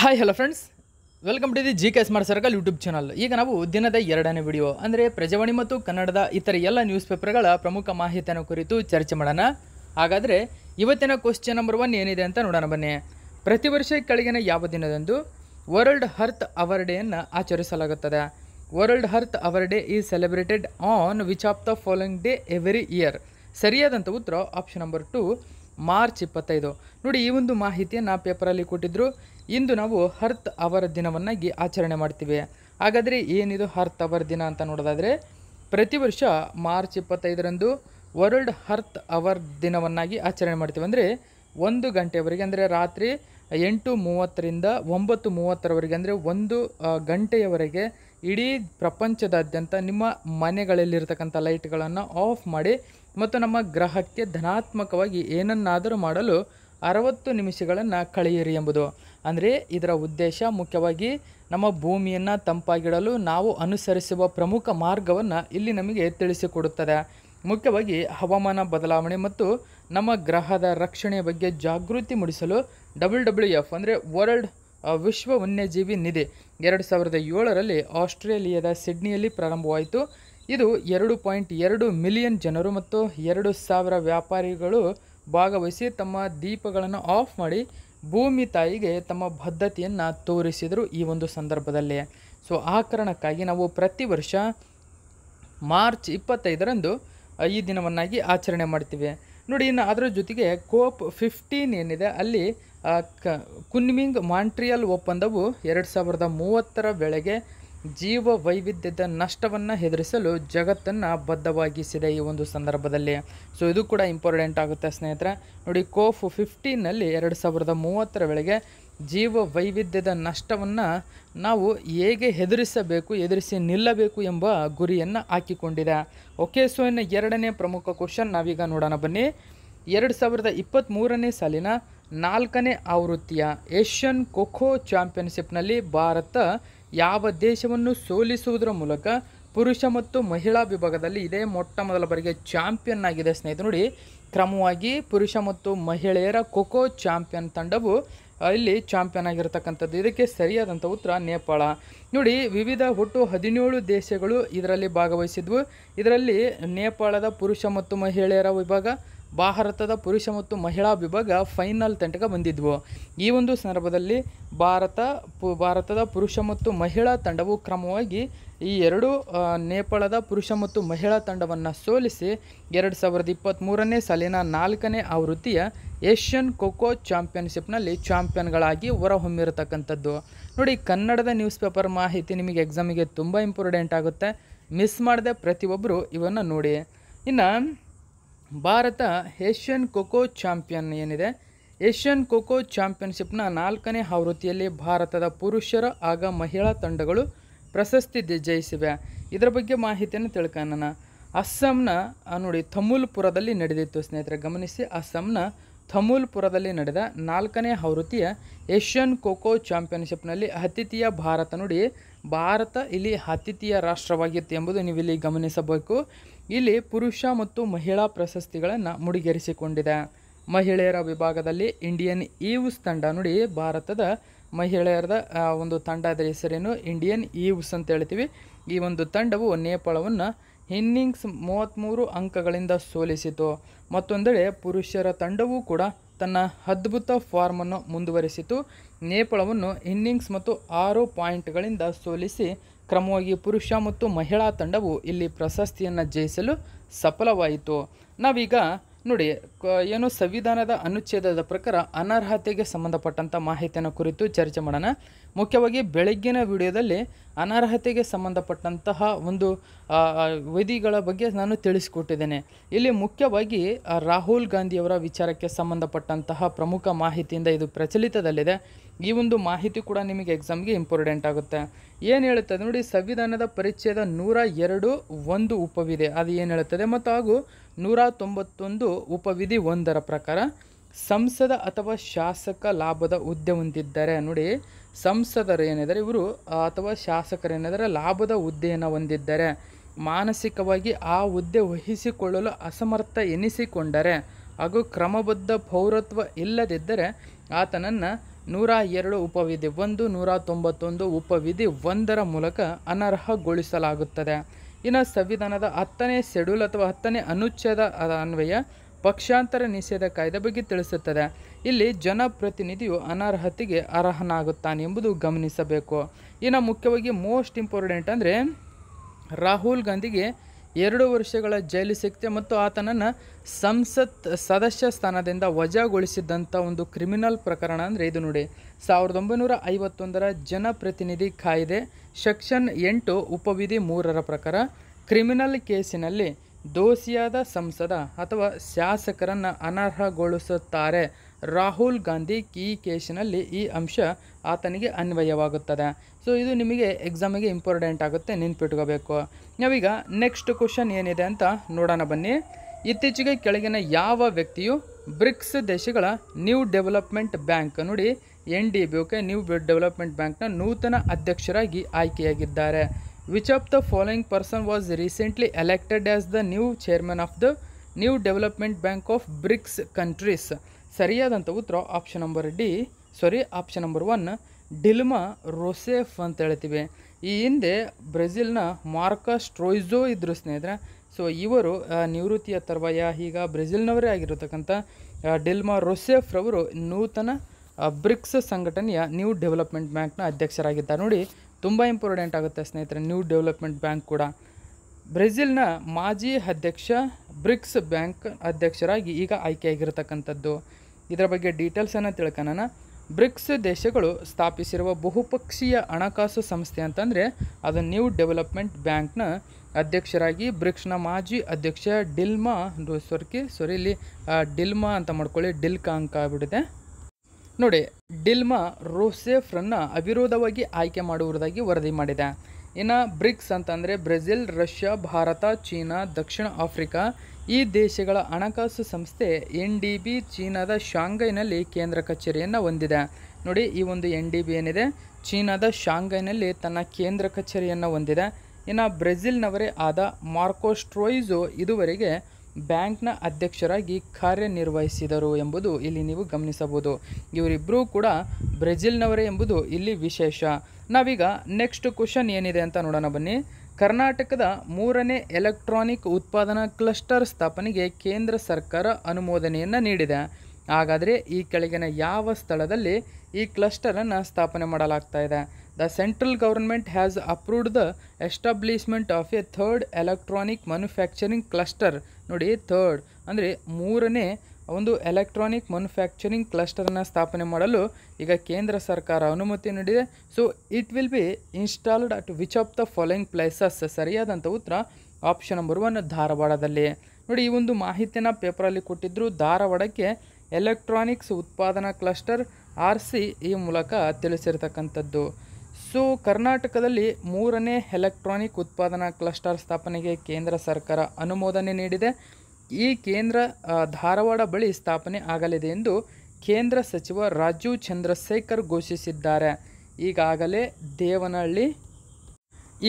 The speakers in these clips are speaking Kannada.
hi hello friends welcome to the G K smart circle YouTube channel ಈಗ ನಾವು ದಿನದ ಎರಡನೇ ವಿಡಿಯೋ ಅಂದರೆ ಪ್ರಜಾವಾಣಿ ಮತ್ತು ಕನ್ನಡದ ಇತರ ಎಲ್ಲ ನ್ಯೂಸ್ ಪೇಪರ್ಗಳ ಪ್ರಮುಖ ಮಾಹಿತಿಯನ್ನು ಕುರಿತು ಚರ್ಚೆ ಮಾಡೋಣ ಹಾಗಾದರೆ ಇವತ್ತಿನ ಕ್ವಶನ್ ನಂಬರ್ ಒನ್ ಏನಿದೆ ಅಂತ ನೋಡೋಣ ಬನ್ನಿ ಪ್ರತಿ ವರ್ಷ ಕೆಳಗಿನ ಯಾವ ದಿನದಂದು ವರ್ಲ್ಡ್ ಹರ್ತ್ ಅವರ್ ಡೇಯನ್ನು ಆಚರಿಸಲಾಗುತ್ತದೆ world Earth Hour day is celebrated on which of the following day every year ಸರಿಯಾದಂಥ ಉತ್ತರ ಆಪ್ಷನ್ ನಂಬರ್ ಟು ಮಾರ್ಚ್ ಇಪ್ಪತ್ತೈದು ನೋಡಿ ಈ ಒಂದು ಮಾಹಿತಿಯನ್ನು ಪೇಪರಲ್ಲಿ ಕೊಟ್ಟಿದ್ದರು ಇಂದು ನಾವು ಹರ್ತ್ ಅವರ್ ದಿನವನ್ನಾಗಿ ಆಚರಣೆ ಮಾಡ್ತೀವಿ ಹಾಗಾದರೆ ಏನಿದು ಹರ್ತ್ ಅವರ್ ದಿನ ಅಂತ ನೋಡೋದಾದರೆ ಪ್ರತಿ ವರ್ಷ ಮಾರ್ಚ್ ಇಪ್ಪತ್ತೈದರಂದು ವರ್ಲ್ಡ್ ಹರ್ತ್ ಅವರ್ ದಿನವನ್ನಾಗಿ ಆಚರಣೆ ಮಾಡ್ತೀವಿ ಅಂದರೆ ಒಂದು ಗಂಟೆವರೆಗೆ ಅಂದರೆ ರಾತ್ರಿ ಎಂಟು ಮೂವತ್ತರಿಂದ ಒಂಬತ್ತು ಮೂವತ್ತರವರೆಗೆ ಅಂದರೆ ಒಂದು ಗಂಟೆಯವರೆಗೆ ಇಡೀ ಪ್ರಪಂಚದಾದ್ಯಂತ ನಿಮ್ಮ ಮನೆಗಳಲ್ಲಿರ್ತಕ್ಕಂಥ ಲೈಟ್ಗಳನ್ನು ಆಫ್ ಮಾಡಿ ಮತ್ತು ನಮ್ಮ ಗ್ರಹಕ್ಕೆ ಧನಾತ್ಮಕವಾಗಿ ಏನನ್ನಾದರೂ ಮಾಡಲು ಅರವತ್ತು ನಿಮಿಷಗಳನ್ನು ಕಳೆಯಿರಿ ಎಂಬುದು ಅಂದರೆ ಇದರ ಉದ್ದೇಶ ಮುಖ್ಯವಾಗಿ ನಮ್ಮ ಭೂಮಿಯನ್ನು ತಂಪಾಗಿಡಲು ನಾವು ಅನುಸರಿಸುವ ಪ್ರಮುಖ ಮಾರ್ಗವನ್ನು ಇಲ್ಲಿ ನಮಗೆ ತಿಳಿಸಿಕೊಡುತ್ತದೆ ಮುಖ್ಯವಾಗಿ ಹವಾಮಾನ ಬದಲಾವಣೆ ಮತ್ತು ನಮ್ಮ ಗ್ರಹದ ರಕ್ಷಣೆ ಬಗ್ಗೆ ಜಾಗೃತಿ ಮೂಡಿಸಲು ಡಬ್ಲ್ಯೂ ಡಬ್ಲ್ಯೂ ಎಫ್ ಅಂದರೆ ವರ್ಲ್ಡ್ ವಿಶ್ವ ವನ್ಯಜೀವಿ ನಿಧಿ ಎರಡು ಸಾವಿರದ ಏಳರಲ್ಲಿ ಆಸ್ಟ್ರೇಲಿಯಾದ ಸಿಡ್ನಿಯಲ್ಲಿ ಪ್ರಾರಂಭವಾಯಿತು ಇದು ಎರಡು ಪಾಯಿಂಟ್ ಎರಡು ಮಿಲಿಯನ್ ಜನರು ಮತ್ತು ಎರಡು ಸಾವಿರ ವ್ಯಾಪಾರಿಗಳು ಭಾಗವಹಿಸಿ ತಮ್ಮ ದೀಪಗಳನ್ನು ಆಫ್ ಮಾಡಿ ಭೂಮಿ ತಾಯಿಗೆ ತಮ್ಮ ಬದ್ಧತೆಯನ್ನು ತೋರಿಸಿದರು ಈ ಒಂದು ಸಂದರ್ಭದಲ್ಲಿ ಸೊ ಆ ಕಾರಣಕ್ಕಾಗಿ ನಾವು ಪ್ರತಿ ವರ್ಷ ಮಾರ್ಚ್ ಇಪ್ಪತ್ತೈದರಂದು ಈ ದಿನವನ್ನಾಗಿ ಆಚರಣೆ ಮಾಡ್ತೀವಿ ನೋಡಿ ಇನ್ನು ಅದರ ಜೊತೆಗೆ ಕೋಪ್ ಫಿಫ್ಟೀನ್ ಏನಿದೆ ಅಲ್ಲಿ ಕ ಕುನ್ಮಿಂಗ್ ಮಾಂಟ್ರಿಯಲ್ ಒಪ್ಪಂದವು ಎರಡು ಸಾವಿರದ ಮೂವತ್ತರ ವೇಳೆಗೆ ಜೀವ ವೈವಿಧ್ಯದ ನಷ್ಟವನ್ನು ಹೆದರಿಸಲು ಜಗತ್ತನ್ನು ಬದ್ಧವಾಗಿಸಿದೆ ಈ ಒಂದು ಸಂದರ್ಭದಲ್ಲಿ ಸೊ ಇದು ಕೂಡ ಇಂಪಾರ್ಟೆಂಟ್ ಆಗುತ್ತೆ ಸ್ನೇಹಿತರೆ ನೋಡಿ ಕೋಫ್ ಫಿಫ್ಟೀನಲ್ಲಿ ಎರಡು ಸಾವಿರದ ಮೂವತ್ತರ ವೇಳೆಗೆ ಜೀವ ವೈವಿಧ್ಯದ ನಷ್ಟವನ್ನು ನಾವು ಹೇಗೆ ಹೆದರಿಸಬೇಕು ಎದುರಿಸಿ ನಿಲ್ಲಬೇಕು ಎಂಬ ಗುರಿಯನ್ನು ಹಾಕಿಕೊಂಡಿದೆ ಓಕೆ ಸೊ ಇನ್ನು ಎರಡನೇ ಪ್ರಮುಖ ಕ್ವಶನ್ ನಾವೀಗ ನೋಡೋಣ ಬನ್ನಿ ಎರಡು ಸಾವಿರದ ಇಪ್ಪತ್ತ್ಮೂರನೇ ಸಾಲಿನ ನಾಲ್ಕನೇ ಆವೃತ್ತಿಯ ಏಷ್ಯನ್ ಖೋಖೋ ಚಾಂಪಿಯನ್ಶಿಪ್ನಲ್ಲಿ ಭಾರತ ಯಾವ ದೇಶವನ್ನು ಸೋಲಿಸುವುದರ ಮೂಲಕ ಪುರುಷ ಮತ್ತು ಮಹಿಳಾ ವಿಭಾಗದಲ್ಲಿ ಇದೇ ಮೊಟ್ಟ ಮೊದಲ ಬಾರಿಗೆ ಚಾಂಪಿಯನ್ ಆಗಿದೆ ಸ್ನೇಹಿತ ನೋಡಿ ಕ್ರಮವಾಗಿ ಪುರುಷ ಮತ್ತು ಮಹಿಳೆಯರ ಖೋಖೋ ಚಾಂಪಿಯನ್ ತಂಡವು ಇಲ್ಲಿ ಚಾಂಪಿಯನ್ ಆಗಿರತಕ್ಕಂಥದ್ದು ಇದಕ್ಕೆ ಸರಿಯಾದಂಥ ಉತ್ತರ ನೇಪಾಳ ನೋಡಿ ವಿವಿಧ ಒಟ್ಟು ಹದಿನೇಳು ದೇಶಗಳು ಇದರಲ್ಲಿ ಭಾಗವಹಿಸಿದ್ವು ಇದರಲ್ಲಿ ನೇಪಾಳದ ಪುರುಷ ಮತ್ತು ಮಹಿಳೆಯರ ವಿಭಾಗ ಭಾರತದ ಪುರುಷ ಮತ್ತು ಮಹಿಳಾ ವಿಭಾಗ ಫೈನಲ್ ತಂಟಕ ಬಂದಿದ್ವು ಈ ಒಂದು ಸಂದರ್ಭದಲ್ಲಿ ಭಾರತ ಪು ಭಾರತದ ಪುರುಷ ಮತ್ತು ಮಹಿಳಾ ತಂಡವು ಕ್ರಮವಾಗಿ ಈ ಎರಡು ನೇಪಾಳದ ಪುರುಷ ಮತ್ತು ಮಹಿಳಾ ತಂಡವನ್ನು ಸೋಲಿಸಿ ಎರಡು ಸಾವಿರದ ಇಪ್ಪತ್ತ್ಮೂರನೇ ಸಾಲಿನ ನಾಲ್ಕನೇ ಆವೃತ್ತಿಯ ಏಷ್ಯನ್ ಖೋಖೋ ಚಾಂಪಿಯನ್ಶಿಪ್ನಲ್ಲಿ ಚಾಂಪಿಯನ್ಗಳಾಗಿ ಹೊರಹೊಮ್ಮಿರತಕ್ಕಂಥದ್ದು ನೋಡಿ ಕನ್ನಡದ ನ್ಯೂಸ್ ಪೇಪರ್ ಮಾಹಿತಿ ನಿಮಗೆ ಎಕ್ಸಾಮಿಗೆ ತುಂಬ ಇಂಪಾರ್ಟೆಂಟ್ ಆಗುತ್ತೆ ಮಿಸ್ ಮಾಡದೆ ಪ್ರತಿಯೊಬ್ಬರು ಇವನ್ನು ನೋಡಿ ಇನ್ನು ಭಾರತ ಏಷ್ಯನ್ ಖೋಖೋ ಚಾಂಪಿಯನ್ ಏನಿದೆ ಏಷ್ಯನ್ ಖೋಖೋ ಚಾಂಪಿಯನ್ಶಿಪ್ನ ನಾಲ್ಕನೇ ಆವೃತ್ತಿಯಲ್ಲಿ ಭಾರತದ ಪುರುಷರ ಆಗ ಮಹಿಳಾ ತಂಡಗಳು ಪ್ರಶಸ್ತಿ ಜಯಿಸಿವೆ ಇದರ ಬಗ್ಗೆ ಮಾಹಿತಿಯನ್ನು ತಿಳ್ಕೊಳ್ಳೋಣ ಅಸ್ಸಾಂನ ನೋಡಿ ತಮೂಲ್ಪುರದಲ್ಲಿ ನಡೆದಿತ್ತು ಸ್ನೇಹಿತರೆ ಗಮನಿಸಿ ಅಸ್ಸಾಂನ ಥಮೂಲ್ಪುರದಲ್ಲಿ ನಡೆದ ನಾಲ್ಕನೇ ಆವೃತ್ತಿಯ ಏಷ್ಯನ್ ಖೋಖೋ ಚಾಂಪಿಯನ್ಶಿಪ್ನಲ್ಲಿ ಅತಿಥಿಯ ಭಾರತ ನೋಡಿ ಭಾರತ ಇಲ್ಲಿ ಅತಿಥಿಯ ರಾಷ್ಟ್ರವಾಗಿತ್ತು ಎಂಬುದು ನೀವಿಲ್ಲಿ ಗಮನಿಸಬೇಕು ಇಲ್ಲಿ ಪುರುಷ ಮತ್ತು ಮಹಿಳಾ ಪ್ರಶಸ್ತಿಗಳನ್ನು ಮುಡಿಗೇರಿಸಿಕೊಂಡಿದೆ ಮಹಿಳೆಯರ ವಿಭಾಗದಲ್ಲಿ ಇಂಡಿಯನ್ ಈವ್ಸ್ ತಂಡ ನೋಡಿ ಭಾರತದ ಮಹಿಳೆಯರದ ಒಂದು ತಂಡದ ಹೆಸರೇನು ಇಂಡಿಯನ್ ಈವ್ಸ್ ಅಂತ ಹೇಳ್ತೀವಿ ಈ ಒಂದು ತಂಡವು ನೇಪಾಳವನ್ನು ಇನ್ನಿಂಗ್ಸ್ ಮೂವತ್ತ್ಮೂರು ಅಂಕಗಳಿಂದ ಸೋಲಿಸಿತು ಮತ್ತೊಂದೆಡೆ ಪುರುಷರ ತಂಡವೂ ಕೂಡ ತನ್ನ ಅದ್ಭುತ ಫಾರ್ಮನ್ನು ಮುಂದುವರಿಸಿತು ನೇಪಾಳವನ್ನು ಇನ್ನಿಂಗ್ಸ್ ಮತ್ತು ಆರು ಪಾಯಿಂಟ್ಗಳಿಂದ ಸೋಲಿಸಿ ಕ್ರಮವಾಗಿ ಪುರುಷ ಮತ್ತು ಮಹಿಳಾ ತಂಡವು ಇಲ್ಲಿ ಪ್ರಶಸ್ತಿಯನ್ನು ಜಯಿಸಲು ಸಫಲವಾಯಿತು ನಾವೀಗ ನೋಡಿ ಏನು ಸಂವಿಧಾನದ ಅನುಚ್ಛೇದದ ಪ್ರಕಾರ ಅನರ್ಹತೆಗೆ ಸಂಬಂಧಪಟ್ಟಂಥ ಮಾಹಿತಿಯನ್ನು ಕುರಿತು ಚರ್ಚೆ ಮಾಡೋಣ ಮುಖ್ಯವಾಗಿ ಬೆಳಗ್ಗಿನ ವಿಡಿಯೋದಲ್ಲಿ ಅನರ್ಹತೆಗೆ ಸಂಬಂಧಪಟ್ಟಂತಹ ಒಂದು ವಿಧಿಗಳ ಬಗ್ಗೆ ನಾನು ತಿಳಿಸಿಕೊಟ್ಟಿದ್ದೇನೆ ಇಲ್ಲಿ ಮುಖ್ಯವಾಗಿ ರಾಹುಲ್ ಗಾಂಧಿಯವರ ವಿಚಾರಕ್ಕೆ ಸಂಬಂಧಪಟ್ಟಂತಹ ಪ್ರಮುಖ ಮಾಹಿತಿಯಿಂದ ಇದು ಪ್ರಚಲಿತದಲ್ಲಿದೆ ಈ ಒಂದು ಮಾಹಿತಿ ಕೂಡ ನಿಮಗೆ ಎಕ್ಸಾಮ್ಗೆ ಇಂಪಾರ್ಟೆಂಟ್ ಆಗುತ್ತೆ ಏನು ಹೇಳುತ್ತದೆ ನೋಡಿ ಸಂವಿಧಾನದ ಪರಿಚಯದ ನೂರ ಎರಡು ಒಂದು ಉಪವಿಧಿ ಅದು ಏನು ಹೇಳುತ್ತದೆ ಮತ್ತು ಹಾಗೂ ನೂರ ತೊಂಬತ್ತೊಂದು ಉಪವಿಧಿ ಒಂದರ ಪ್ರಕಾರ ಸಂಸದ ಅಥವಾ ಶಾಸಕ ಲಾಭದ ಹುದ್ದೆ ಹೊಂದಿದ್ದಾರೆ ನೋಡಿ ಸಂಸದರೇನಿದ್ದಾರೆ ಇವರು ಅಥವಾ ಶಾಸಕರೇನಿದ್ದಾರೆ ಲಾಭದ ಹುದ್ದೆಯನ್ನು ಹೊಂದಿದ್ದರೆ ಮಾನಸಿಕವಾಗಿ ಆ ಹುದ್ದೆ ವಹಿಸಿಕೊಳ್ಳಲು ಅಸಮರ್ಥ ಎನಿಸಿಕೊಂಡರೆ ಹಾಗೂ ಕ್ರಮಬದ್ಧ ಪೌರತ್ವ ಇಲ್ಲದಿದ್ದರೆ ಆತನನ್ನು ನೂರ ಎರಡು ಉಪವಿಧಿ ಒಂದು ನೂರ ತೊಂಬತ್ತೊಂದು ಉಪವಿಧಿ ಒಂದರ ಮೂಲಕ ಅನರ್ಹಗೊಳಿಸಲಾಗುತ್ತದೆ ಇನ್ನು ಸಂವಿಧಾನದ ಹತ್ತನೇ ಶೆಡ್ಯೂಲ್ ಅಥವಾ ಹತ್ತನೇ ಅನುಚ್ಛೇದ ಅನ್ವಯ ಪಕ್ಷಾಂತರ ನಿಷೇಧ ಕಾಯ್ದೆ ಬಗ್ಗೆ ತಿಳಿಸುತ್ತದೆ ಇಲ್ಲಿ ಜನಪ್ರತಿನಿಧಿಯು ಅನರ್ಹತೆಗೆ ಅರ್ಹನಾಗುತ್ತಾನೆ ಎಂಬುದು ಗಮನಿಸಬೇಕು ಇನ್ನು ಮುಖ್ಯವಾಗಿ ಮೋಸ್ಟ್ ಇಂಪಾರ್ಟೆಂಟ್ ಅಂದರೆ ರಾಹುಲ್ ಗಾಂಧಿಗೆ ಎರಡು ವರ್ಷಗಳ ಜೈಲು ಶಿಕ್ಷೆ ಮತ್ತು ಆತನನ್ನು ಸಂಸತ್ ಸದಸ್ಯ ಸ್ಥಾನದಿಂದ ವಜಾಗೊಳಿಸಿದ್ದಂಥ ಒಂದು ಕ್ರಿಮಿನಲ್ ಪ್ರಕರಣ ಅಂದರೆ ಇದು ನೋಡಿ ಸಾವಿರದ ಒಂಬೈನೂರ ಐವತ್ತೊಂದರ ಜನಪ್ರತಿನಿಧಿ ಕಾಯ್ದೆ ಸೆಕ್ಷನ್ ಎಂಟು ಉಪವಿಧಿ ಮೂರರ ಪ್ರಕಾರ ಕ್ರಿಮಿನಲ್ ಕೇಸಿನಲ್ಲಿ ದೋಷಿಯಾದ ಸಂಸದ ಅಥವಾ ಶಾಸಕರನ್ನು ಅನರ್ಹಗೊಳಿಸುತ್ತಾರೆ ರಾಹುಲ್ ಗಾಂಧಿ ಕೀ ಕೇಸ್ನಲ್ಲಿ ಈ ಅಂಶ ಆತನಿಗೆ ಅನ್ವಯವಾಗುತ್ತದೆ ಸೊ ಇದು ನಿಮಗೆ ಎಕ್ಸಾಮಿಗೆ ಇಂಪಾರ್ಟೆಂಟ್ ಆಗುತ್ತೆ ನೆನ್ಪಿಟ್ಕೋಬೇಕು ನಾವೀಗ ನೆಕ್ಸ್ಟ್ ಕ್ವಶನ್ ಏನಿದೆ ಅಂತ ನೋಡೋಣ ಬನ್ನಿ ಇತ್ತೀಚೆಗೆ ಕೆಳಗಿನ ಯಾವ ವ್ಯಕ್ತಿಯು ಬ್ರಿಕ್ಸ್ ದೇಶಗಳ ನ್ಯೂ ಡೆವಲಪ್ಮೆಂಟ್ ಬ್ಯಾಂಕ್ ನೋಡಿ N D B okay new development ಬ್ಯಾಂಕ್ನ ನೂತನ ಅಧ್ಯಕ್ಷರಾಗಿ ಆಯ್ಕೆಯಾಗಿದ್ದಾರೆ which of the following person was recently elected as the new chairman of the new development bank of BRICS countries ಸರಿಯಾದಂಥ ಉತ್ತರ option number D sorry option number one Dilma Rousseff ಅಂತ ಹೇಳ್ತೀವಿ ಈ ಹಿಂದೆ ಬ್ರೆಜಿಲ್ನ ಮಾರ್ಕಸ್ ಟ್ರೋಯ್ಸೋ ಇದ್ದರು ಸ್ನೇಹಿತರೆ ಸೊ ಇವರು ನಿವೃತ್ತಿಯ ತರುವಾಯ ಈಗ ಬ್ರೆಜಿಲ್ನವರೇ ಆಗಿರತಕ್ಕಂಥ ಡಿಲ್ಮಾ ರೋಸೆಫ್ ರವರು ನೂತನ ಬ್ರಿಕ್ಸ್ ಸಂಘಟನೆಯ ನ್ಯೂ ಡೆವಲಪ್ಮೆಂಟ್ ಬ್ಯಾಂಕ್ನ ಅಧ್ಯಕ್ಷರಾಗಿದ್ದಾರೆ ನೋಡಿ ತುಂಬ ಇಂಪಾರ್ಟೆಂಟ್ ಆಗುತ್ತೆ ಸ್ನೇಹಿತರೆ ನ್ಯೂ ಡೆವಲಪ್ಮೆಂಟ್ ಬ್ಯಾಂಕ್ ಕೂಡ ಬ್ರೆಜಿಲ್ನ ಮಾಜಿ ಅಧ್ಯಕ್ಷ ಬ್ರಿಕ್ಸ್ ಬ್ಯಾಂಕ್ ಅಧ್ಯಕ್ಷರಾಗಿ ಈಗ ಆಯ್ಕೆಯಾಗಿರತಕ್ಕಂಥದ್ದು ಇದರ ಬಗ್ಗೆ ಡೀಟೇಲ್ಸನ್ನು ತಿಳ್ಕೊಳ್ಳೋಣ ಬ್ರಿಕ್ಸ್ ದೇಶಗಳು ಸ್ಥಾಪಿಸಿರುವ ಬಹುಪಕ್ಷೀಯ ಹಣಕಾಸು ಸಂಸ್ಥೆ ಅಂತಂದರೆ ಅದು ನ್ಯೂ ಡೆವಲಪ್ಮೆಂಟ್ ಬ್ಯಾಂಕ್ನ ಅಧ್ಯಕ್ಷರಾಗಿ ಬ್ರಿಕ್ಸ್ನ ಮಾಜಿ ಅಧ್ಯಕ್ಷ ಡಿಲ್ಮಾ ಸೊರ್ಕಿ ಸಾರಿ ಇಲ್ಲಿ ಡಿಲ್ಮಾ ಅಂತ ಮಾಡ್ಕೊಳ್ಳಿ ಡಿಲ್ಕಾಂಕ್ ಆಗ್ಬಿಟ್ಟಿದೆ ನೋಡಿ ಡಿಲ್ಮಾ ರೋಸೆಫ್ರನ್ನ ಅವಿರೋಧವಾಗಿ ಆಯ್ಕೆ ಮಾಡುವುದಾಗಿ ವರದಿ ಮಾಡಿದೆ ಇನ್ನು ಬ್ರಿಕ್ಸ್ ಅಂತಂದರೆ ಬ್ರೆಜಿಲ್ ರಷ್ಯಾ ಭಾರತ ಚೀನಾ ದಕ್ಷಿಣ ಆಫ್ರಿಕಾ ಈ ದೇಶಗಳ ಹಣಕಾಸು ಸಂಸ್ಥೆ ಎನ್ ಡಿ ಬಿ ಚೀನಾದ ಶಾಂಘೈನಲ್ಲಿ ಕೇಂದ್ರ ಕಚೇರಿಯನ್ನು ಹೊಂದಿದೆ ನೋಡಿ ಈ ಒಂದು ಎನ್ ಡಿ ಬಿ ಏನಿದೆ ಚೀನಾದ ಶಾಂಘೈನಲ್ಲಿ ತನ್ನ ಕೇಂದ್ರ ಕಚೇರಿಯನ್ನು ಹೊಂದಿದೆ ಇನ್ನು ಬ್ರೆಜಿಲ್ನವರೇ ಆದ ಮಾರ್ಕೋಸ್ಟ್ರೋಯ್ಸು ಇದುವರೆಗೆ ಬ್ಯಾಂಕ್ನ ಅಧ್ಯಕ್ಷರಾಗಿ ಕಾರ್ಯನಿರ್ವಹಿಸಿದರು ಎಂಬುದು ಇಲ್ಲಿ ನೀವು ಗಮನಿಸಬಹುದು ಇವರಿಬ್ಬರೂ ಕೂಡ ಬ್ರೆಜಿಲ್ನವರೇ ಎಂಬುದು ಇಲ್ಲಿ ವಿಶೇಷ ನಾವೀಗ ನೆಕ್ಸ್ಟ್ ಕ್ವಶನ್ ಏನಿದೆ ಅಂತ ನೋಡೋಣ ಬನ್ನಿ ಕರ್ನಾಟಕದ ಮೂರನೇ ಎಲೆಕ್ಟ್ರಾನಿಕ್ ಉತ್ಪಾದನಾ ಕ್ಲಸ್ಟರ್ ಸ್ಥಾಪನೆಗೆ ಕೇಂದ್ರ ಸರ್ಕಾರ ಅನುಮೋದನೆಯನ್ನು ನೀಡಿದೆ ಹಾಗಾದರೆ ಈ ಕೆಳಗಿನ ಯಾವ ಸ್ಥಳದಲ್ಲಿ ಈ ಕ್ಲಸ್ಟರನ್ನು ಸ್ಥಾಪನೆ ಮಾಡಲಾಗ್ತಾ ಇದೆ the central government has approved the establishment of a third electronic manufacturing cluster ನೋಡಿ ಥರ್ಡ್ ಅಂದರೆ ಮೂರನೇ ಒಂದು ಎಲೆಕ್ಟ್ರಾನಿಕ್ ಮ್ಯಾನುಫ್ಯಾಕ್ಚರಿಂಗ್ ಕ್ಲಸ್ಟರನ್ನು ಸ್ಥಾಪನೆ ಮಾಡಲು ಈಗ ಕೇಂದ್ರ ಸರ್ಕಾರ ಅನುಮತಿ ನೀಡಿದೆ so it will be installed at which of the following places ಸರಿಯಾದಂಥ ಉತ್ತರ ಆಪ್ಷನ್ ನಂಬರ್ ಒನ್ ಧಾರವಾಡದಲ್ಲಿ ನೋಡಿ ಈ ಒಂದು ಮಾಹಿತಿನ ಪೇಪರಲ್ಲಿ ಕೊಟ್ಟಿದ್ದರು ಧಾರವಾಡಕ್ಕೆ ಎಲೆಕ್ಟ್ರಾನಿಕ್ಸ್ ಉತ್ಪಾದನಾ ಕ್ಲಸ್ಟರ್ ಆರ್ ಸಿ ಈ ಮೂಲಕ ತಿಳಿಸಿರ್ತಕ್ಕಂಥದ್ದು ಸೊ ಕರ್ನಾಟಕದಲ್ಲಿ ಮೂರನೇ ಎಲೆಕ್ಟ್ರಾನಿಕ್ ಉತ್ಪಾದನಾ ಕ್ಲಸ್ಟರ್ ಸ್ಥಾಪನೆಗೆ ಕೇಂದ್ರ ಸರ್ಕಾರ ಅನುಮೋದನೆ ನೀಡಿದೆ ಈ ಕೇಂದ್ರ ಧಾರವಾಡ ಬಳಿ ಸ್ಥಾಪನೆ ಆಗಲಿದೆ ಎಂದು ಕೇಂದ್ರ ಸಚಿವ ರಾಜೀವ್ ಚಂದ್ರಶೇಖರ್ ಘೋಷಿಸಿದ್ದಾರೆ ಈಗಾಗಲೇ ದೇವನಹಳ್ಳಿ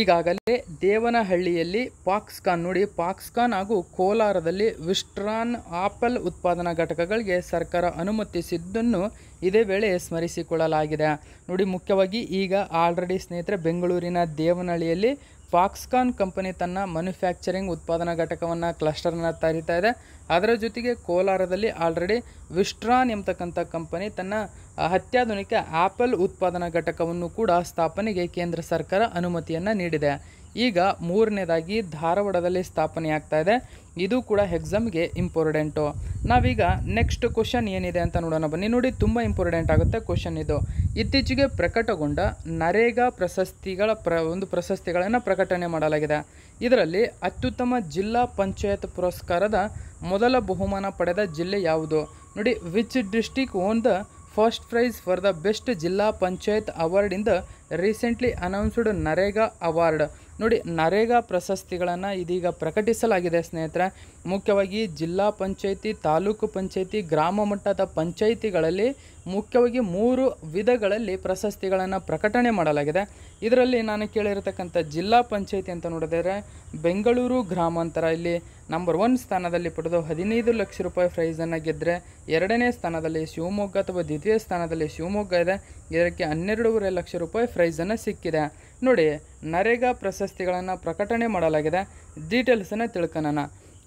ಈಗಾಗಲೇ ದೇವನಹಳ್ಳಿಯಲ್ಲಿ ಪಾಕ್ಸ್ಕಾನ್ ನೋಡಿ ಪಾಕ್ಸ್ಕಾನ್ ಹಾಗೂ ಕೋಲಾರದಲ್ಲಿ ವಿಸ್ಟ್ರಾನ್ ಆಪಲ್ ಉತ್ಪಾದನಾ ಘಟಕಗಳಿಗೆ ಸರ್ಕಾರ ಅನುಮತಿಸಿದ್ದನ್ನು ಇದೇ ವೇಳೆ ಸ್ಮರಿಸಿಕೊಳ್ಳಲಾಗಿದೆ ನೋಡಿ ಮುಖ್ಯವಾಗಿ ಈಗ ಆಲ್ರೆಡಿ ಸ್ನೇಹಿತರೆ ಬೆಂಗಳೂರಿನ ದೇವನಹಳ್ಳಿಯಲ್ಲಿ ಫಾಕ್ಸ್ಕಾನ್ ಕಂಪನಿ ತನ್ನ ಮ್ಯಾನುಫ್ಯಾಕ್ಚರಿಂಗ್ ಉತ್ಪಾದನಾ ಘಟಕವನ್ನು ಕ್ಲಸ್ಟರ್ನ ತರಿತಾ ಇದೆ ಅದರ ಜೊತೆಗೆ ಕೋಲಾರದಲ್ಲಿ ಆಲ್ರೆಡಿ ವಿಸ್ಟ್ರಾನ್ ಎಂಬತಕ್ಕಂಥ ಕಂಪನಿ ತನ್ನ ಅತ್ಯಾಧುನಿಕ ಆಪಲ್ ಉತ್ಪಾದನಾ ಘಟಕವನ್ನು ಕೂಡ ಸ್ಥಾಪನೆಗೆ ಕೇಂದ್ರ ಸರ್ಕಾರ ಅನುಮತಿಯನ್ನು ನೀಡಿದೆ ಈಗ ಮೂರನೇದಾಗಿ ಧಾರವಾಡದಲ್ಲಿ ಸ್ಥಾಪನೆ ಆಗ್ತಾ ಇದೆ ಇದು ಕೂಡ ಎಕ್ಸಾಮ್ಗೆ ಇಂಪಾರ್ಟೆಂಟು ನಾವೀಗ ನೆಕ್ಸ್ಟ್ ಕ್ವಶನ್ ಏನಿದೆ ಅಂತ ನೋಡೋಣ ಬನ್ನಿ ನೋಡಿ ತುಂಬ ಇಂಪಾರ್ಟೆಂಟ್ ಆಗುತ್ತೆ ಕ್ವಶನ್ ಇದು ಇತ್ತೀಚೆಗೆ ಪ್ರಕಟಗೊಂಡ ನರೇಗಾ ಪ್ರಶಸ್ತಿಗಳ ಪ್ರ ಒಂದು ಪ್ರಶಸ್ತಿಗಳನ್ನು ಪ್ರಕಟಣೆ ಮಾಡಲಾಗಿದೆ ಇದರಲ್ಲಿ ಅತ್ಯುತ್ತಮ ಜಿಲ್ಲಾ ಪಂಚಾಯತ್ ಪುರಸ್ಕಾರದ ಮೊದಲ ಬಹುಮಾನ ಪಡೆದ ಜಿಲ್ಲೆ ಯಾವುದು ನೋಡಿ which district won the first prize for the best Zilla Panchayat ಅವಾರ್ಡಿಂದ ರೀಸೆಂಟ್ಲಿ ಅನೌನ್ಸ್ಡ್ ನರೇಗಾ ಅವಾರ್ಡ್ ನೋಡಿ ನರೇಗಾ ಪ್ರಶಸ್ತಿಗಳನ್ನು ಇದೀಗ ಪ್ರಕಟಿಸಲಾಗಿದೆ ಸ್ನೇಹಿತರೆ ಮುಖ್ಯವಾಗಿ ಜಿಲ್ಲಾ ಪಂಚಾಯಿತಿ ತಾಲೂಕು ಪಂಚಾಯಿತಿ ಗ್ರಾಮ ಮಟ್ಟದ ಪಂಚಾಯಿತಿಗಳಲ್ಲಿ ಮುಖ್ಯವಾಗಿ ಮೂರು ವಿಧಗಳಲ್ಲಿ ಪ್ರಶಸ್ತಿಗಳನ್ನು ಪ್ರಕಟಣೆ ಮಾಡಲಾಗಿದೆ ಇದರಲ್ಲಿ ನಾನು ಕೇಳಿರತಕ್ಕಂಥ ಜಿಲ್ಲಾ ಪಂಚಾಯಿತಿ ಅಂತ ನೋಡಿದರೆ ಬೆಂಗಳೂರು ಗ್ರಾಮಾಂತರ ಇಲ್ಲಿ ನಂಬರ್ ಒನ್ ಸ್ಥಾನದಲ್ಲಿ ಪಡೆದು ಹದಿನೈದು ಲಕ್ಷ ರೂಪಾಯಿ ಪ್ರೈಸನ್ನು ಗೆದ್ದರೆ ಎರಡನೇ ಸ್ಥಾನದಲ್ಲಿ ಶಿವಮೊಗ್ಗ ಅಥವಾ ದ್ವಿತೀಯ ಸ್ಥಾನದಲ್ಲಿ ಶಿವಮೊಗ್ಗ ಇದೆ ಇದಕ್ಕೆ ಹನ್ನೆರಡೂವರೆ ಲಕ್ಷ ರೂಪಾಯಿ ಪ್ರೈಸನ್ನು ಸಿಕ್ಕಿದೆ ನೋಡಿ ನರೇಗಾ ಪ್ರಶಸ್ತಿಗಳನ್ನು ಪ್ರಕಟಣೆ ಮಾಡಲಾಗಿದೆ ಡೀಟೇಲ್ಸನ್ನು ತಿಳ್ಕೊಳ್ಳೋಣ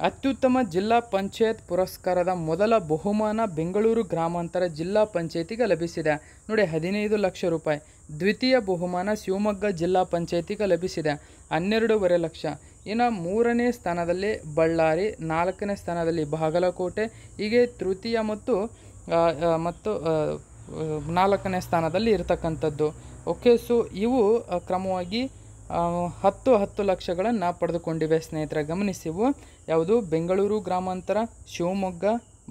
ಅತ್ಯುತ್ತಮ ಜಿಲ್ಲಾ ಪಂಚಾಯತ್ ಪುರಸ್ಕಾರದ ಮೊದಲ ಬಹುಮಾನ ಬೆಂಗಳೂರು ಗ್ರಾಮಾಂತರ ಜಿಲ್ಲಾ ಪಂಚಾಯತಿಗೆ ಲಭಿಸಿದೆ ನೋಡಿ ಹದಿನೈದು ಲಕ್ಷ ರೂಪಾಯಿ ದ್ವಿತೀಯ ಬಹುಮಾನ ಶಿವಮೊಗ್ಗ ಜಿಲ್ಲಾ ಪಂಚಾಯತಿಗೆ ಲಭಿಸಿದೆ ಹನ್ನೆರಡೂವರೆ ಲಕ್ಷ ಇನ್ನು ಮೂರನೇ ಸ್ಥಾನದಲ್ಲಿ ಬಳ್ಳಾರಿ ನಾಲ್ಕನೇ ಸ್ಥಾನದಲ್ಲಿ ಬಾಗಲಕೋಟೆ ಹೀಗೆ ತೃತೀಯ ಮತ್ತು ಮತ್ತು ನಾಲ್ಕನೇ ಸ್ಥಾನದಲ್ಲಿ ಇರತಕ್ಕಂಥದ್ದು ಓಕೆ ಸೊ ಇವು ಕ್ರಮವಾಗಿ ಹತ್ತು ಹತ್ತು ಲಕ್ಷಗಳನ್ನು ಪಡೆದುಕೊಂಡಿವೆ ಸ್ನೇಹಿತರ ಗಮನಿಸಿವು ಯಾವುದು ಬೆಂಗಳೂರು ಗ್ರಾಮಾಂತರ ಶಿವಮೊಗ್ಗ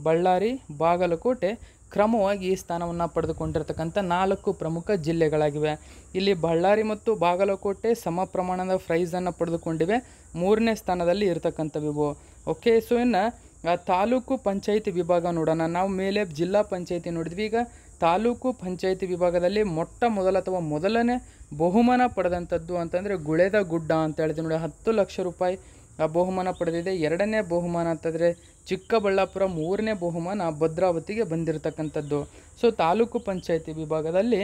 ಬಳ್ಳಾರಿ ಬಾಗಲಕೋಟೆ ಕ್ರಮವಾಗಿ ಈ ಸ್ಥಾನವನ್ನು ಪಡೆದುಕೊಂಡಿರ್ತಕ್ಕಂಥ ನಾಲ್ಕು ಪ್ರಮುಖ ಜಿಲ್ಲೆಗಳಾಗಿವೆ ಇಲ್ಲಿ ಬಳ್ಳಾರಿ ಮತ್ತು ಬಾಗಲಕೋಟೆ ಸಮ ಪ್ರಮಾಣದ ಪ್ರೈಸನ್ನು ಪಡೆದುಕೊಂಡಿವೆ ಮೂರನೇ ಸ್ಥಾನದಲ್ಲಿ ಇರತಕ್ಕಂಥವಿವು ಓಕೆ ಸೊ ಇನ್ನು ತಾಲೂಕು ಪಂಚಾಯಿತಿ ವಿಭಾಗ ನೋಡೋಣ ನಾವು ಮೇಲೆ ಜಿಲ್ಲಾ ಪಂಚಾಯಿತಿ ನೋಡಿದ್ವಿ ಈಗ ತಾಲೂಕು ಪಂಚಾಯಿತಿ ವಿಭಾಗದಲ್ಲಿ ಮೊಟ್ಟ ಮೊದಲ ಅಥವಾ ಮೊದಲನೇ ಬಹುಮಾನ ಪಡೆದಂಥದ್ದು ಅಂತಂದರೆ ಗುಳೆದ ಗುಡ್ಡ ಅಂತ ಹೇಳಿದ್ರು ನೋಡಿ ಹತ್ತು ಲಕ್ಷ ರೂಪಾಯಿ ಆ ಬಹುಮಾನ ಪಡೆದಿದೆ ಎರಡನೇ ಬಹುಮಾನ ಅಂತಂದರೆ ಚಿಕ್ಕಬಳ್ಳಾಪುರ ಮೂರನೇ ಬಹುಮಾನ ಭದ್ರಾವತಿಗೆ ಬಂದಿರತಕ್ಕಂಥದ್ದು ಸೊ ತಾಲೂಕು ಪಂಚಾಯಿತಿ ವಿಭಾಗದಲ್ಲಿ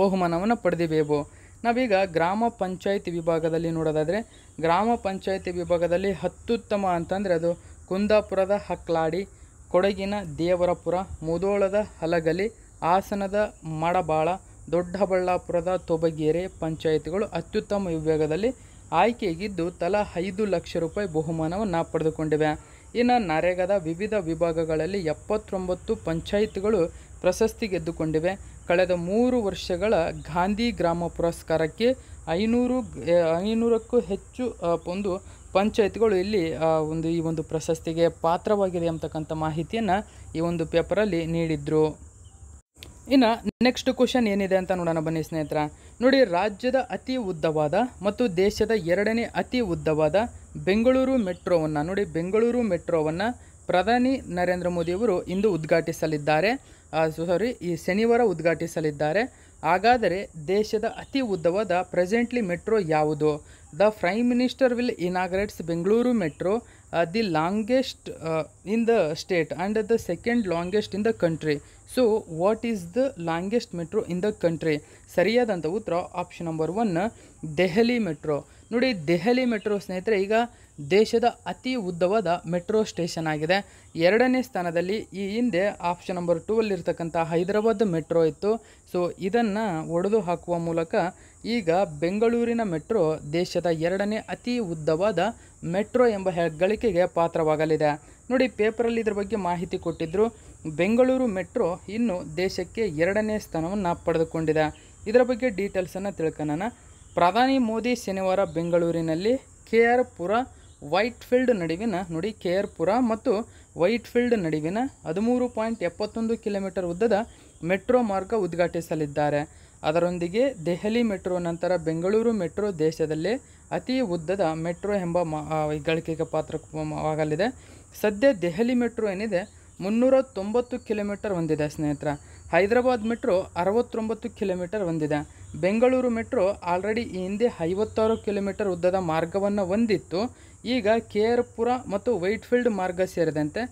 ಬಹುಮಾನವನ್ನು ಪಡೆದಿವೆವು ನಾವೀಗ ಗ್ರಾಮ ಪಂಚಾಯಿತಿ ವಿಭಾಗದಲ್ಲಿ ನೋಡೋದಾದರೆ ಗ್ರಾಮ ಪಂಚಾಯಿತಿ ವಿಭಾಗದಲ್ಲಿ ಹತ್ತುತ್ತಮ ಅಂತಂದರೆ ಅದು ಕುಂದಾಪುರದ ಹಕ್ಲಾಡಿ ಕೊಡಗಿನ ದೇವರಪುರ ಮುದೋಳದ ಹಲಗಲಿ ಹಾಸನದ ಮಡಬಾಳ ದೊಡ್ಡಬಳ್ಳಾಪುರದ ತೊಬಗೇರೆ ಪಂಚಾಯತ್ಗಳು ಅತ್ಯುತ್ತಮ ವಿಭಾಗದಲ್ಲಿ ಆಯ್ಕೆಗಿದ್ದು ತಲಾ ಐದು ಲಕ್ಷ ರೂಪಾಯಿ ಬಹುಮಾನವನ್ನು ಪಡೆದುಕೊಂಡಿವೆ ಇನ್ನು ನರೇಗಾದ ವಿವಿಧ ವಿಭಾಗಗಳಲ್ಲಿ ಎಪ್ಪತ್ತೊಂಬತ್ತು ಪಂಚಾಯಿತಿಗಳು ಪ್ರಶಸ್ತಿ ಗೆದ್ದುಕೊಂಡಿವೆ ಕಳೆದ ಮೂರು ವರ್ಷಗಳ ಗಾಂಧಿ ಗ್ರಾಮ ಪುರಸ್ಕಾರಕ್ಕೆ ಐನೂರು ಐನೂರಕ್ಕೂ ಹೆಚ್ಚು ಒಂದು ಪಂಚಾಯತ್ಗಳು ಇಲ್ಲಿ ಒಂದು ಈ ಒಂದು ಪ್ರಶಸ್ತಿಗೆ ಪಾತ್ರವಾಗಿದೆ ಅಂತಕ್ಕಂಥ ಮಾಹಿತಿಯನ್ನು ಈ ಒಂದು ಪೇಪರಲ್ಲಿ ನೀಡಿದ್ರು ಇನ್ನು ನೆಕ್ಸ್ಟ್ ಕ್ವಶನ್ ಏನಿದೆ ಅಂತ ನೋಡೋಣ ಬನ್ನಿ ಸ್ನೇಹಿತರ ನೋಡಿ ರಾಜ್ಯದ ಅತಿ ಉದ್ದವಾದ ಮತ್ತು ದೇಶದ ಎರಡನೇ ಅತಿ ಉದ್ದವಾದ ಬೆಂಗಳೂರು ಮೆಟ್ರೋವನ್ನು ನೋಡಿ ಬೆಂಗಳೂರು ಮೆಟ್ರೋವನ್ನು ಪ್ರಧಾನಿ ನರೇಂದ್ರ ಮೋದಿಯವರು ಇಂದು ಉದ್ಘಾಟಿಸಲಿದ್ದಾರೆ ಸಾರಿ ಈ ಶನಿವಾರ ಉದ್ಘಾಟಿಸಲಿದ್ದಾರೆ ಹಾಗಾದರೆ ದೇಶದ ಅತಿ ಉದ್ದವಾದ ಪ್ರೆಸೆಂಟ್ಲಿ ಮೆಟ್ರೋ ಯಾವುದು the prime minister will inaugurates Bengaluru metro the longest in the state and the second longest in the country so what is the longest metro in the country ಸರಿಯಾದಂಥ ಉತ್ತರ option number one Delhi metro ನೋಡಿ ದೆಹಲಿ ಮೆಟ್ರೋ ಸ್ನೇಹಿತರೆ ಈಗ ದೇಶದ ಅತಿ ಉದ್ದವಾದ ಮೆಟ್ರೋ ಸ್ಟೇಷನ್ ಆಗಿದೆ ಎರಡನೇ ಸ್ಥಾನದಲ್ಲಿ ಈ ಹಿಂದೆ ಆಪ್ಷನ್ ನಂಬರ್ ಟೂ ಅಲ್ಲಿರ್ತಕ್ಕಂಥ ಹೈದರಾಬಾದ್ ಮೆಟ್ರೋ ಇತ್ತು ಸೊ ಇದನ್ನು ಒಡೆದು ಹಾಕುವ ಮೂಲಕ ಈಗ ಬೆಂಗಳೂರಿನ ಮೆಟ್ರೋ ದೇಶದ ಎರಡನೇ ಅತಿ ಉದ್ದವಾದ ಮೆಟ್ರೋ ಎಂಬ ಹೆಗ್ಗಳಿಕೆಗೆ ಪಾತ್ರವಾಗಲಿದೆ ನೋಡಿ ಪೇಪರಲ್ಲಿ ಇದರ ಬಗ್ಗೆ ಮಾಹಿತಿ ಕೊಟ್ಟಿದ್ದರು ಬೆಂಗಳೂರು ಮೆಟ್ರೋ ಇನ್ನು ದೇಶಕ್ಕೆ ಎರಡನೇ ಸ್ಥಾನವನ್ನು ಪಡೆದುಕೊಂಡಿದೆ ಇದರ ಬಗ್ಗೆ ಡೀಟೇಲ್ಸನ್ನು ತಿಳ್ಕೊಳ್ಳೋಣ ಪ್ರಧಾನಿ ಮೋದಿ ಶನಿವಾರ ಬೆಂಗಳೂರಿನಲ್ಲಿ ಕೆ ಆರ್ ಪುರ ವೈಟ್ಫೀಲ್ಡ್ ನಡುವಿನ ನೋಡಿ ಕೆ ಆರ್ ಪುರ ಮತ್ತು ವೈಟ್ಫೀಲ್ಡ್ ನಡುವಿನ ಹದಿಮೂರು ಪಾಯಿಂಟ್ ಎಪ್ಪತ್ತೊಂದು ಕಿಲೋಮೀಟರ್ ಉದ್ದದ ಮೆಟ್ರೋ ಮಾರ್ಗ ಉದ್ಘಾಟಿಸಲಿದ್ದಾರೆ ಅದರೊಂದಿಗೆ ದೆಹಲಿ ಮೆಟ್ರೋ ನಂತರ ಬೆಂಗಳೂರು ಮೆಟ್ರೋ ದೇಶದಲ್ಲೇ ಅತಿ ಉದ್ದದ ಮೆಟ್ರೋ ಎಂಬ ಗಳಿಕೆಗೆ ಪಾತ್ರ ಪಾತ್ರವಾಗಲಿದೆ ಸದ್ಯ ದೆಹಲಿ ಮೆಟ್ರೋ ಏನಿದೆ ಮುನ್ನೂರ ತೊಂಬತ್ತು ಕಿಲೋಮೀಟರ್ ಹೊಂದಿದೆ ಸ್ನೇಹಿತರ ಹೈದರಾಬಾದ್ ಮೆಟ್ರೋ ಅರವತ್ತೊಂಬತ್ತು ಕಿಲೋಮೀಟರ್ ಹೊಂದಿದೆ ಬೆಂಗಳೂರು ಮೆಟ್ರೋ ಆಲ್ರೆಡಿ ಈ ಹಿಂದೆ ಐವತ್ತಾರು ಕಿಲೋಮೀಟರ್ ಉದ್ದದ ಮಾರ್ಗವನ್ನು ಹೊಂದಿತ್ತು ಈಗ ಕೆ ಆರ್ ಪುರ ಮತ್ತು ವೈಟ್ಫೀಲ್ಡ್ ಮಾರ್ಗ ಸೇರಿದಂತೆ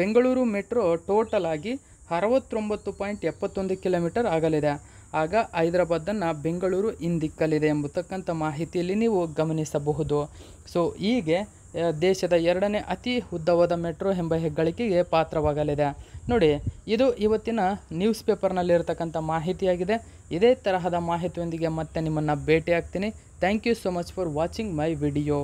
ಬೆಂಗಳೂರು ಮೆಟ್ರೋ ಟೋಟಲ್ ಆಗಿ ಅರವತ್ತೊಂಬತ್ತು ಪಾಯಿಂಟ್ ಎಪ್ಪತ್ತೊಂದು ಕಿಲೋಮೀಟರ್ ಆಗಲಿದೆ ಆಗ ಹೈದರಾಬಾದನ್ನು ಬೆಂಗಳೂರು ಹಿಂದಿಕ್ಕಲಿದೆ ಎಂಬತಕ್ಕಂಥ ಮಾಹಿತಿಯಲ್ಲಿ ನೀವು ಗಮನಿಸಬಹುದು ಸೊ ಹೀಗೆ ದೇಶದ ಎರಡನೇ ಅತಿ ಉದ್ದವಾದ ಮೆಟ್ರೋ ಎಂಬ ಹೆಗ್ಗಳಿಕೆಗೆ ಪಾತ್ರವಾಗಲಿದೆ ನೋಡಿ ಇದು ಇವತ್ತಿನ ನ್ಯೂಸ್ ಪೇಪರ್ನಲ್ಲಿರತಕ್ಕಂಥ ಮಾಹಿತಿಯಾಗಿದೆ ಇದೇ ತರಹದ ಮಾಹಿತಿಯೊಂದಿಗೆ ಮತ್ತೆ ನಿಮ್ಮನ್ನು ಭೇಟಿಯಾಗ್ತೀನಿ thank you so much for watching my video